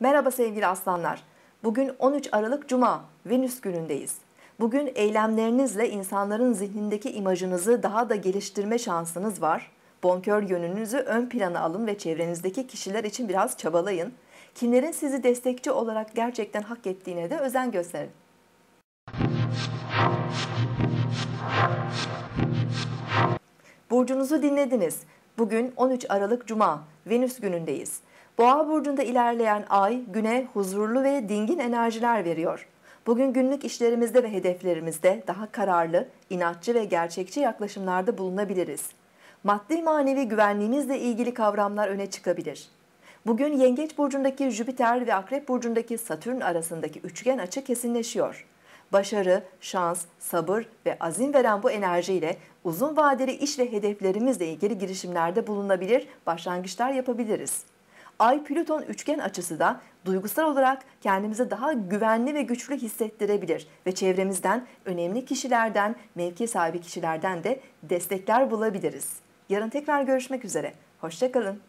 Merhaba sevgili aslanlar. Bugün 13 Aralık Cuma, Venüs günündeyiz. Bugün eylemlerinizle insanların zihnindeki imajınızı daha da geliştirme şansınız var. Bonkör yönünüzü ön plana alın ve çevrenizdeki kişiler için biraz çabalayın. Kimlerin sizi destekçi olarak gerçekten hak ettiğine de özen gösterin. Burcunuzu dinlediniz. Bugün 13 Aralık Cuma, Venüs günündeyiz. Boğa burcunda ilerleyen ay güne huzurlu ve dingin enerjiler veriyor. Bugün günlük işlerimizde ve hedeflerimizde daha kararlı, inatçı ve gerçekçi yaklaşımlarda bulunabiliriz. Maddi manevi güvenliğimizle ilgili kavramlar öne çıkabilir. Bugün Yengeç burcundaki Jüpiter ve Akrep burcundaki Satürn arasındaki üçgen açı kesinleşiyor. Başarı, şans, sabır ve azim veren bu enerjiyle uzun vadeli iş ve hedeflerimizle ilgili girişimlerde bulunabilir, başlangıçlar yapabiliriz. Ay Plüton üçgen açısı da duygusal olarak kendimize daha güvenli ve güçlü hissettirebilir ve çevremizden, önemli kişilerden, mevki sahibi kişilerden de destekler bulabiliriz. Yarın tekrar görüşmek üzere. Hoşçakalın.